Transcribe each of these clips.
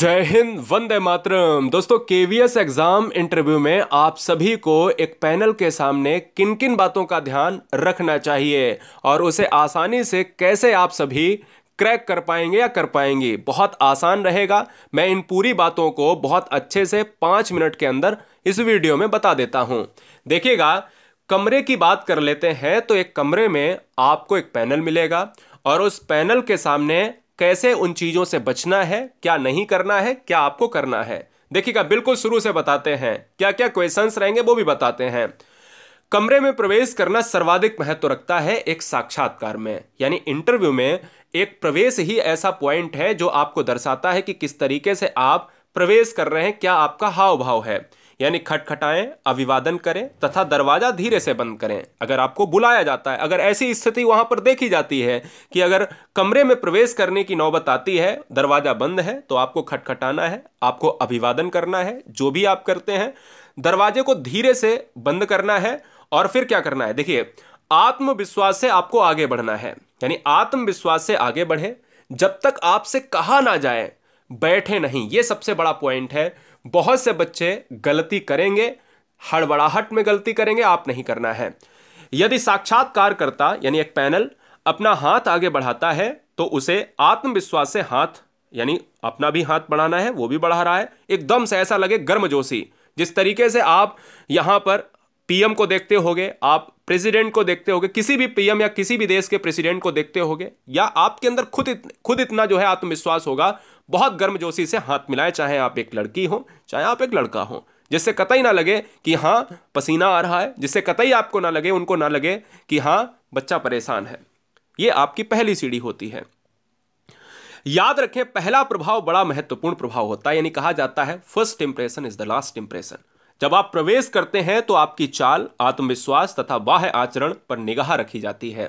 जय हिंद वंदे मातरम दोस्तों KVS exam interview में आप सभी को एक पैनल के सामने किन किन बातों का ध्यान रखना चाहिए और उसे आसानी से कैसे आप सभी क्रैक कर पाएंगे या कर पाएंगी बहुत आसान रहेगा मैं इन पूरी बातों को बहुत अच्छे से पाँच मिनट के अंदर इस वीडियो में बता देता हूँ देखिएगा कमरे की बात कर लेते हैं तो एक कमरे में आपको एक पैनल मिलेगा और उस पैनल के सामने कैसे उन चीज़ों से बचना है क्या नहीं करना है क्या आपको करना है देखिएगा बिल्कुल शुरू से बताते हैं क्या क्या क्वेश्चंस रहेंगे वो भी बताते हैं कमरे में प्रवेश करना सर्वाधिक महत्व रखता है एक साक्षात्कार में यानी इंटरव्यू में एक प्रवेश ही ऐसा पॉइंट है जो आपको दर्शाता है कि किस तरीके से आप प्रवेश कर रहे हैं क्या आपका हाव भाव है यानी खटखटाएं अभिवादन करें तथा दरवाज़ा धीरे से बंद करें अगर आपको बुलाया जाता है अगर ऐसी स्थिति वहां पर देखी जाती है कि अगर कमरे में प्रवेश करने की नौबत आती है दरवाज़ा बंद है तो आपको खटखटाना है आपको अभिवादन करना है जो भी आप करते हैं दरवाजे को धीरे से बंद करना है और फिर क्या करना है देखिए आत्मविश्वास से आपको आगे बढ़ना है यानी आत्मविश्वास से आगे बढ़े जब तक आपसे कहा ना जाए बैठे नहीं ये सबसे बड़ा पॉइंट है बहुत से बच्चे गलती करेंगे हड़बड़ाहट में गलती करेंगे आप नहीं करना है यदि साक्षात्कारकर्ता यानी एक पैनल अपना हाथ आगे बढ़ाता है तो उसे आत्मविश्वास से हाथ यानी अपना भी हाथ बढ़ाना है वो भी बढ़ा रहा है एकदम से ऐसा लगे गर्मजोशी जिस तरीके से आप यहां पर पीएम को देखते होगे आप प्रेसिडेंट को देखते होगे किसी भी पीएम या किसी भी देश के प्रेसिडेंट को देखते होगे या आपके अंदर खुद इत, खुद इतना जो है आत्मविश्वास होगा बहुत गर्मजोशी से हाथ मिलाए चाहे आप एक लड़की हो चाहे आप एक लड़का हो जिससे कतई ना लगे कि हाँ पसीना आ रहा है जिससे कतई आपको ना लगे उनको ना लगे कि हाँ बच्चा परेशान है ये आपकी पहली सीढ़ी होती है याद रखें पहला प्रभाव बड़ा महत्वपूर्ण प्रभाव होता है यानी कहा जाता है first impression is the last impression जब आप प्रवेश करते हैं तो आपकी चाल आत्मविश्वास तथा बाह्य आचरण पर निगाह रखी जाती है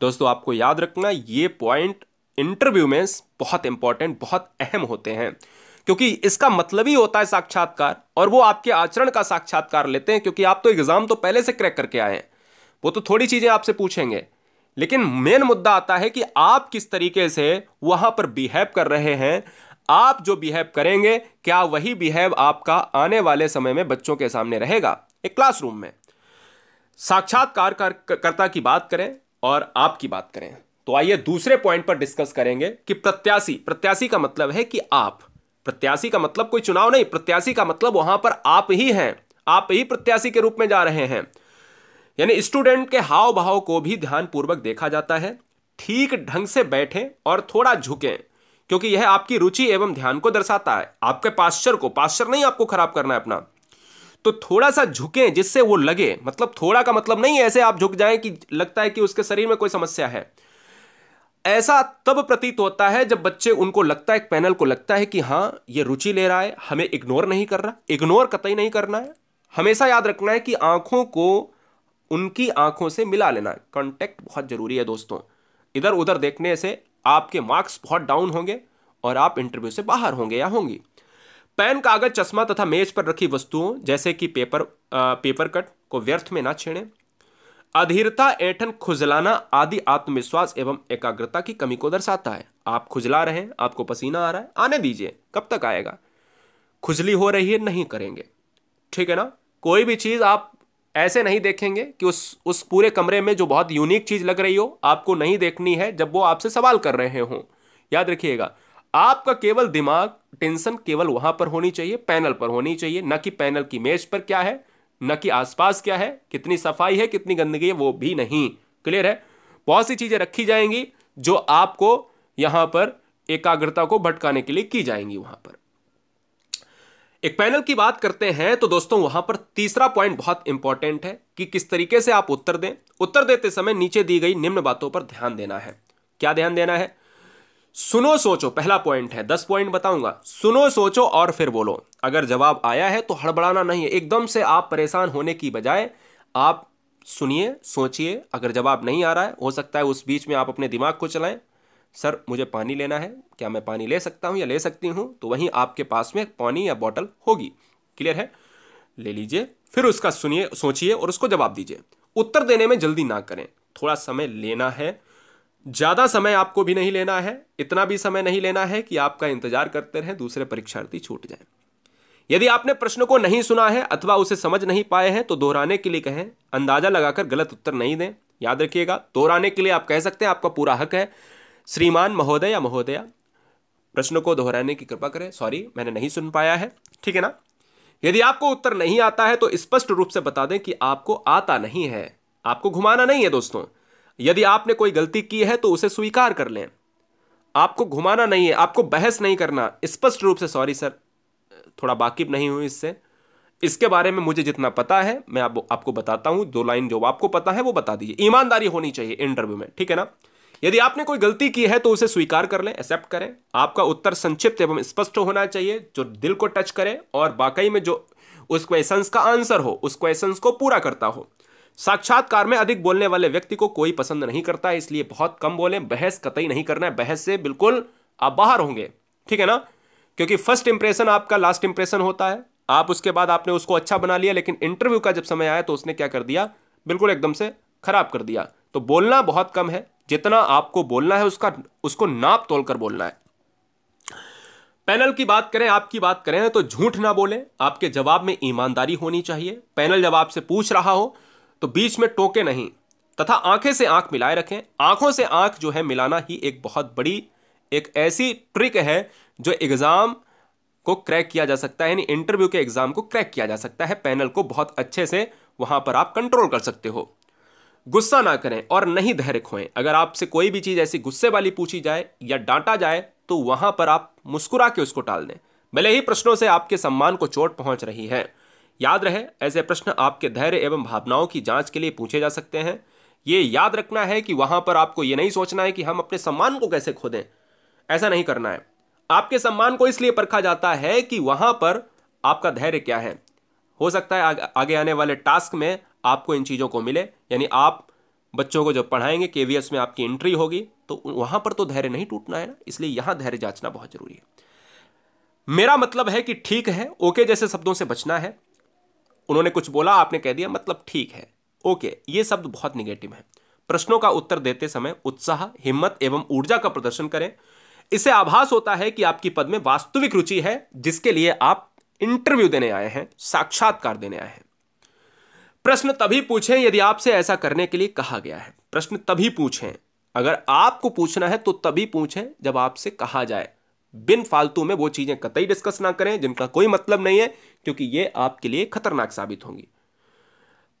दोस्तों आपको याद रखना ये पॉइंट इंटरव्यू में बहुत इंपॉर्टेंट बहुत अहम होते हैं क्योंकि इसका मतलब ही होता है साक्षात्कार और वो आपके आचरण का साक्षात्कार लेते हैं क्योंकि आप तो एग्ज़ाम तो पहले से क्रैक करके आए हैं वो तो थोड़ी चीज़ें आपसे पूछेंगे लेकिन मेन मुद्दा आता है कि आप किस तरीके से वहां पर बिहेव कर रहे हैं आप जो बिहेव करेंगे क्या वही बिहेव आपका आने वाले समय में बच्चों के सामने रहेगा एक क्लासरूम में साक्षात्कार कर, करता की बात करें और आपकी बात करें तो आइए दूसरे पॉइंट पर डिस्कस करेंगे कि प्रत्याशी प्रत्याशी का मतलब है कि आप प्रत्याशी का मतलब कोई चुनाव नहीं प्रत्याशी का मतलब वहां पर आप ही हैं आप ही प्रत्याशी के रूप में जा रहे हैं यानी स्टूडेंट के हाव भाव को भी ध्यानपूर्वक देखा जाता है ठीक ढंग से बैठें और थोड़ा झुकें क्योंकि यह आपकी रुचि एवं ध्यान को दर्शाता है आपके पास्चर को पास्चर नहीं आपको खराब करना है अपना तो थोड़ा सा झुकें जिससे वो लगे मतलब थोड़ा का मतलब नहीं ऐसे आप झुक जाएं कि लगता है कि उसके शरीर में कोई समस्या है ऐसा तब प्रतीत होता है जब बच्चे उनको लगता है पैनल को लगता है कि हाँ ये रुचि ले रहा है हमें इग्नोर नहीं कर रहा इग्नोर कतई नहीं करना है हमेशा याद रखना है कि आंखों को उनकी आंखों से मिला लेना है कॉन्टैक्ट बहुत जरूरी है दोस्तों इधर उधर देखने से आपके मार्क्स बहुत डाउन होंगे और आप इंटरव्यू से बाहर होंगे या होंगी पेन कागज चश्मा तथा मेज पर रखी वस्तुओं जैसे कि पेपर आ, पेपर कट को व्यर्थ में ना छेड़ें अधीरता ऐठन खुजलाना आदि आत्मविश्वास एवं एकाग्रता की कमी को दर्शाता है आप खुजला रहे हैं आपको पसीना आ रहा है आने दीजिए कब तक आएगा खुजली हो रही है नहीं करेंगे ठीक है ना कोई भी चीज़ आप ऐसे नहीं देखेंगे कि उस उस पूरे कमरे में जो बहुत यूनिक चीज़ लग रही हो आपको नहीं देखनी है जब वो आपसे सवाल कर रहे हों याद रखिएगा आपका केवल दिमाग टेंशन केवल वहां पर होनी चाहिए पैनल पर होनी चाहिए न कि पैनल की मेज पर क्या है न कि आसपास क्या है कितनी सफाई है कितनी गंदगी है वो भी नहीं क्लियर है बहुत सी चीज़ें रखी जाएंगी जो आपको यहां पर एकाग्रता को भटकाने के लिए की जाएंगी वहां पर एक पैनल की बात करते हैं तो दोस्तों वहां पर तीसरा पॉइंट बहुत इंपॉर्टेंट है कि किस तरीके से आप उत्तर दें उत्तर देते समय नीचे दी गई निम्न बातों पर ध्यान देना है क्या ध्यान देना है सुनो सोचो पहला पॉइंट है दस पॉइंट बताऊंगा सुनो सोचो और फिर बोलो अगर जवाब आया है तो हड़बड़ाना नहीं है एकदम से आप परेशान होने की बजाय आप सुनिए सोचिए अगर जवाब नहीं आ रहा है हो सकता है उस बीच में आप अपने दिमाग को चलाएं सर मुझे पानी लेना है क्या मैं पानी ले सकता हूँ या ले सकती हूँ तो वहीं आपके पास में पानी या बॉटल होगी क्लियर है ले लीजिए फिर उसका सुनिए सोचिए और उसको जवाब दीजिए उत्तर देने में जल्दी ना करें थोड़ा समय लेना है ज़्यादा समय आपको भी नहीं लेना है इतना भी समय नहीं लेना है कि आपका इंतजार करते रहें दूसरे परीक्षार्थी छूट जाए यदि आपने प्रश्न को नहीं सुना है अथवा उसे समझ नहीं पाए हैं तो दोहराने के लिए कहें अंदाज़ा लगाकर गलत उत्तर नहीं दें याद रखिएगा दोहराने के लिए आप कह सकते हैं आपका पूरा हक है श्रीमान महोदय या महोदया प्रश्न को दोहराने की कृपा करें सॉरी मैंने नहीं सुन पाया है ठीक है ना यदि आपको उत्तर नहीं आता है तो स्पष्ट रूप से बता दें कि आपको आता नहीं है आपको घुमाना नहीं है दोस्तों यदि आपने कोई गलती की है तो उसे स्वीकार कर लें आपको घुमाना नहीं है आपको बहस नहीं करना स्पष्ट रूप से सॉरी सर थोड़ा बाकिब नहीं हुई इससे इसके बारे में मुझे जितना पता है मैं आप, आपको बताता हूं दो लाइन जो आपको पता है वो बता दीजिए ईमानदारी होनी चाहिए इंटरव्यू में ठीक है ना यदि आपने कोई गलती की है तो उसे स्वीकार कर लें एक्सेप्ट करें आपका उत्तर संक्षिप्त एवं स्पष्ट होना चाहिए जो दिल को टच करे और वाकई में जो उस क्वेश्चन का आंसर हो उस क्वेश्चन को पूरा करता हो साक्षात्कार में अधिक बोलने वाले व्यक्ति को कोई पसंद नहीं करता है इसलिए बहुत कम बोलें बहस कतई नहीं करना है बहस से बिल्कुल आप बाहर होंगे ठीक है ना क्योंकि फर्स्ट इंप्रेशन आपका लास्ट इंप्रेशन होता है आप उसके बाद आपने उसको अच्छा बना लिया लेकिन इंटरव्यू का जब समय आया तो उसने क्या कर दिया बिल्कुल एकदम से खराब कर दिया तो बोलना बहुत कम है जितना आपको बोलना है उसका उसको नाप तोल कर बोलना है पैनल की बात करें आपकी बात करें तो झूठ ना बोलें आपके जवाब में ईमानदारी होनी चाहिए पैनल जब आपसे पूछ रहा हो तो बीच में टोके नहीं तथा आंखें से आंख मिलाए रखें आंखों से आंख जो है मिलाना ही एक बहुत बड़ी एक ऐसी ट्रिक है जो एग्ज़ाम को क्रैक किया जा सकता है यानी इंटरव्यू के एग्ज़ाम को क्रैक किया जा सकता है पैनल को बहुत अच्छे से वहां पर आप कंट्रोल कर सकते हो गुस्सा ना करें और नहीं धैर्य खोएं अगर आपसे कोई भी चीज़ ऐसी गुस्से वाली पूछी जाए या डांटा जाए तो वहां पर आप मुस्कुरा के उसको टाल दें भले ही प्रश्नों से आपके सम्मान को चोट पहुंच रही है याद रहे ऐसे प्रश्न आपके धैर्य एवं भावनाओं की जांच के लिए पूछे जा सकते हैं ये याद रखना है कि वहां पर आपको ये नहीं सोचना है कि हम अपने सम्मान को कैसे खो दें ऐसा नहीं करना है आपके सम्मान को इसलिए परखा जाता है कि वहां पर आपका धैर्य क्या है हो सकता है आगे आने वाले टास्क में आपको इन चीज़ों को मिले यानी आप बच्चों को जब पढ़ाएंगे के में आपकी एंट्री होगी तो वहां पर तो धैर्य नहीं टूटना है ना इसलिए यहां धैर्य जांचना बहुत जरूरी है मेरा मतलब है कि ठीक है ओके जैसे शब्दों से बचना है उन्होंने कुछ बोला आपने कह दिया मतलब ठीक है ओके ये शब्द बहुत निगेटिव है प्रश्नों का उत्तर देते समय उत्साह हिम्मत एवं ऊर्जा का प्रदर्शन करें इससे आभास होता है कि आपकी पद में वास्तविक रुचि है जिसके लिए आप इंटरव्यू देने आए हैं साक्षात्कार देने आए हैं प्रश्न तभी पूछें यदि आपसे ऐसा करने के लिए कहा गया है प्रश्न तभी पूछें अगर आपको पूछना है तो तभी पूछें जब आपसे कहा जाए बिन फालतू में वो चीज़ें कतई डिस्कस ना करें जिनका कोई मतलब नहीं है क्योंकि ये आपके लिए खतरनाक साबित होंगी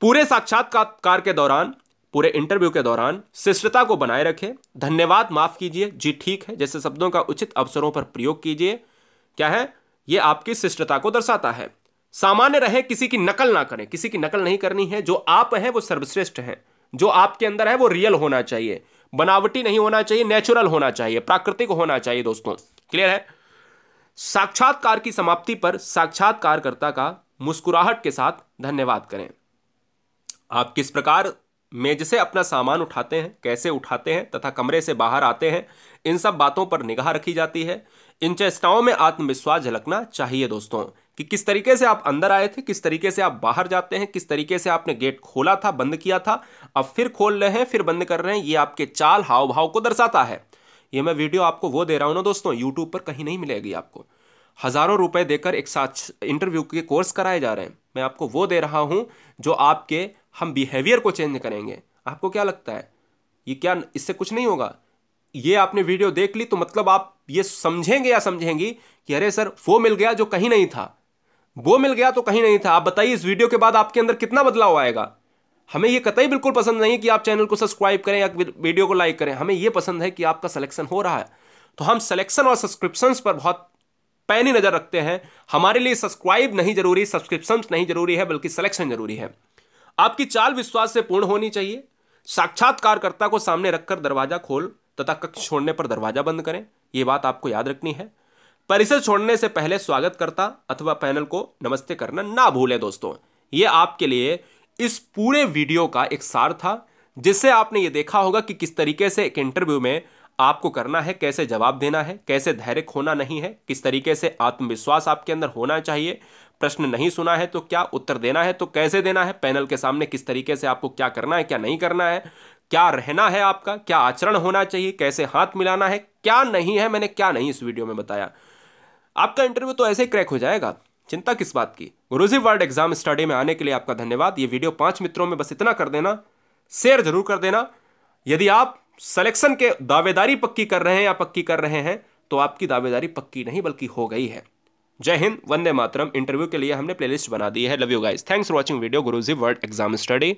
पूरे साक्षात्कार के दौरान पूरे इंटरव्यू के दौरान शिष्टता को बनाए रखें धन्यवाद माफ कीजिए जी ठीक है जैसे शब्दों का उचित अवसरों पर प्रयोग कीजिए क्या है ये आपकी शिष्टता को दर्शाता है सामान्य रहें किसी की नकल ना करें किसी की नकल नहीं करनी है जो आप हैं वो सर्वश्रेष्ठ हैं जो आपके अंदर है वो रियल होना चाहिए बनावटी नहीं होना चाहिए नेचुरल होना चाहिए प्राकृतिक होना चाहिए दोस्तों क्लियर है साक्षात्कार की समाप्ति पर साक्षात्कारकर्ता का मुस्कुराहट के साथ धन्यवाद करें आप किस प्रकार मेज से अपना सामान उठाते हैं कैसे उठाते हैं तथा कमरे से बाहर आते हैं इन सब बातों पर निगाह रखी जाती है इन चेष्टाओं में आत्मविश्वास झलकना चाहिए दोस्तों कि किस तरीके से आप अंदर आए थे किस तरीके से आप बाहर जाते हैं किस तरीके से आपने गेट खोला था बंद किया था अब फिर खोल रहे हैं फिर बंद कर रहे हैं ये आपके चाल हाव भाव को दर्शाता है ये मैं वीडियो आपको वो दे रहा हूँ ना दोस्तों यूट्यूब पर कहीं नहीं मिलेगी आपको हज़ारों रुपए देकर एक साथ इंटरव्यू के कोर्स कराए जा रहे हैं मैं आपको वो दे रहा हूँ जो आपके हम बिहेवियर को चेंज करेंगे आपको क्या लगता है ये क्या इससे कुछ नहीं होगा ये आपने वीडियो देख ली तो मतलब आप ये समझेंगे या समझेंगी कि अरे सर वो मिल गया जो कहीं नहीं था वो मिल गया तो कहीं नहीं था आप बताइए इस वीडियो के बाद आपके अंदर कितना बदलाव आएगा हमें ये कतई बिल्कुल पसंद नहीं कि आप चैनल को सब्सक्राइब करें या वीडियो को लाइक करें हमें ये पसंद है कि आपका सलेक्शन हो रहा है तो हम सलेक्शन और सब्सक्रिप्शन पर बहुत पैनी नज़र रखते हैं हमारे लिए सब्सक्राइब नहीं जरूरी सब्सक्रिप्शन नहीं जरूरी है बल्कि सलेक्शन जरूरी है आपकी चाल विश्वास से पूर्ण होनी चाहिए साक्षात्कारकर्ता को सामने रखकर दरवाजा खोल तथा कक्ष छोड़ने पर दरवाजा बंद करें यह बात आपको याद रखनी है परिसर छोड़ने से पहले स्वागत करता अथवा पैनल को नमस्ते करना ना भूलें दोस्तों ये आपके लिए इस पूरे वीडियो का एक सार था जिससे आपने ये देखा होगा कि किस तरीके से एक इंटरव्यू में आपको करना है कैसे जवाब देना है कैसे धैर्य खोना नहीं है किस तरीके से आत्मविश्वास आपके अंदर होना चाहिए प्रश्न नहीं सुना है तो क्या उत्तर देना है तो कैसे देना है पैनल के सामने किस तरीके से आपको क्या करना है क्या नहीं करना है क्या रहना है आपका क्या आचरण होना चाहिए कैसे हाथ मिलाना है क्या नहीं है मैंने क्या नहीं इस वीडियो में बताया आपका इंटरव्यू तो ऐसे ही क्रैक हो जाएगा चिंता किस बात की गुरुजी वर्ल्ड एग्जाम स्टडी में आने के लिए आपका धन्यवाद ये वीडियो पांच मित्रों में बस इतना कर देना शेयर जरूर कर देना यदि आप सिलेक्शन के दावेदारी पक्की कर रहे हैं या पक्की कर रहे हैं तो आपकी दावेदारी पक्की नहीं बल्कि हो गई है जय हिंद वंदे मातरम इंटरव्यू के लिए हमने प्लेलिस्ट बना दी है love you guys thanks for watching video Guruji world exam study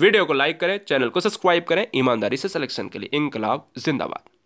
video को लाइक करें चैनल को सब्सक्राइब करें ईमानदारी से सिलेक्शन के लिए इनकलाब जिंदाबाद